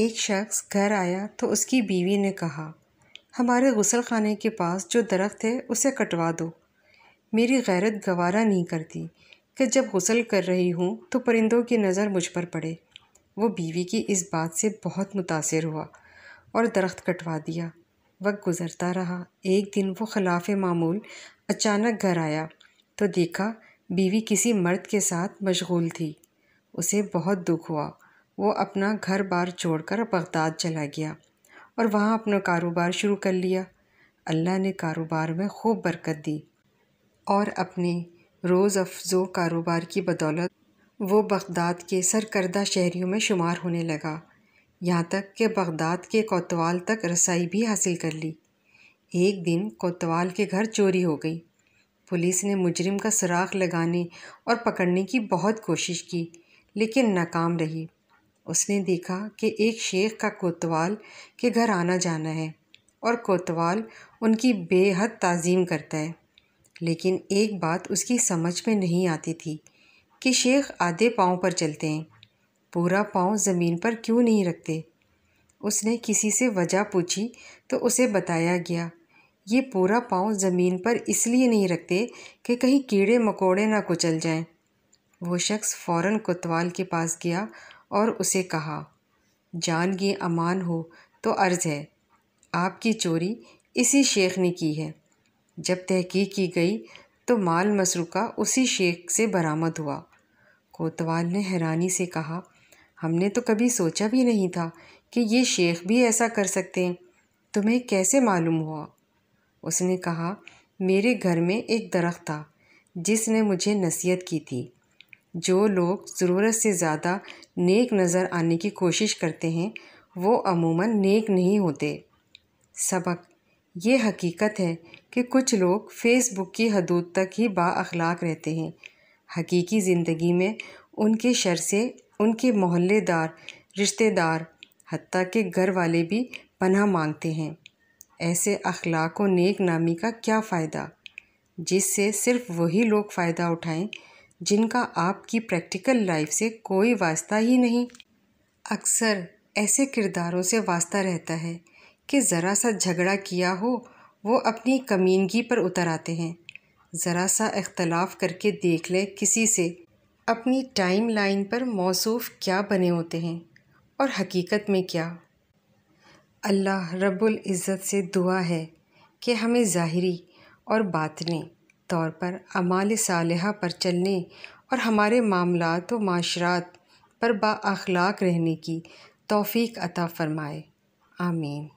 एक शख्स घर आया तो उसकी बीवी ने कहा हमारे गसल खाने के पास जो दरख्त है उसे कटवा दो मेरी गैरत गवारा नहीं करती कि जब गसल कर रही हूँ तो परिंदों की नज़र मुझ पर पड़े वो बीवी की इस बात से बहुत मुतासर हुआ और दरख्त कटवा दिया वक्त गुज़रता रहा एक दिन वो खिलाफ मामूल अचानक घर आया तो देखा बीवी किसी मर्द के साथ मशगूल थी उसे बहुत दुख हुआ वो अपना घर बार छोड़कर बगदाद चला गया और वहाँ अपना कारोबार शुरू कर लिया अल्लाह ने कारोबार में खूब बरकत दी और अपने रोज़ अफजो कारोबार की बदौलत वो बगदाद के सरकर्दा शहरीों में शुमार होने लगा यहाँ तक कि बगदाद के कोतवाल तक रसाई भी हासिल कर ली एक दिन कोतवाल के घर चोरी हो गई पुलिस ने मुजरिम का सुराख लगाने और पकड़ने की बहुत कोशिश की लेकिन नाकाम रही उसने देखा कि एक शेख का कोतवाल के घर आना जाना है और कोतवाल उनकी बेहद तज़ीम करता है लेकिन एक बात उसकी समझ में नहीं आती थी कि शेख आधे पाँव पर चलते हैं पूरा पाँव ज़मीन पर क्यों नहीं रखते उसने किसी से वजह पूछी तो उसे बताया गया ये पूरा पाँव ज़मीन पर इसलिए नहीं रखते कि कहीं कीड़े मकोड़े ना कुचल जाएं। वो शख्स फ़ौर कोतवाल के पास गया और उसे कहा जान ये अमान हो तो अर्ज़ है आपकी चोरी इसी शेख ने की है जब तहकीक की गई तो माल मसरूका उसी शेख से बरामद हुआ कोतवाल ने हैरानी से कहा हमने तो कभी सोचा भी नहीं था कि ये शेख भी ऐसा कर सकते हैं तुम्हें कैसे मालूम हुआ उसने कहा मेरे घर में एक दरख्त था जिसने मुझे नसीहत की थी जो लोग ज़रूरत से ज़्यादा नेक नज़र आने की कोशिश करते हैं वो अमूमन नेक नहीं होते सबक ये हकीकत है कि कुछ लोग फ़ेसबुक की हदूद तक ही बाअखलाक रहते हैं हकीकी ज़िंदगी में उनके शर से उनके मोहल्लेदार रिश्तेदार हती के घर वाले भी पनह मांगते हैं ऐसे अखलाक व नेक नामी का क्या फ़ायदा जिससे सिर्फ वही लोग फ़ायदा उठाएं जिनका आपकी प्रैक्टिकल लाइफ से कोई वास्ता ही नहीं अक्सर ऐसे किरदारों से वास्ता रहता है कि ज़रा सा झगड़ा किया हो वो अपनी कमीनगी पर उतर आते हैं ज़रा सा इख्तलाफ करके देख ले किसी से अपनी टाइम लाइन पर मौसू क्या बने होते हैं और हकीकत में क्या अल्लाह रब्बुल इज़्ज़त से दुआ है कि हमें ज़ाहरी और बातने तौर पर अमाल सालह पर चलने और हमारे मामला व माशरात पर बाखलाक रहने की तोफ़ी अता फ़रमाए आमीन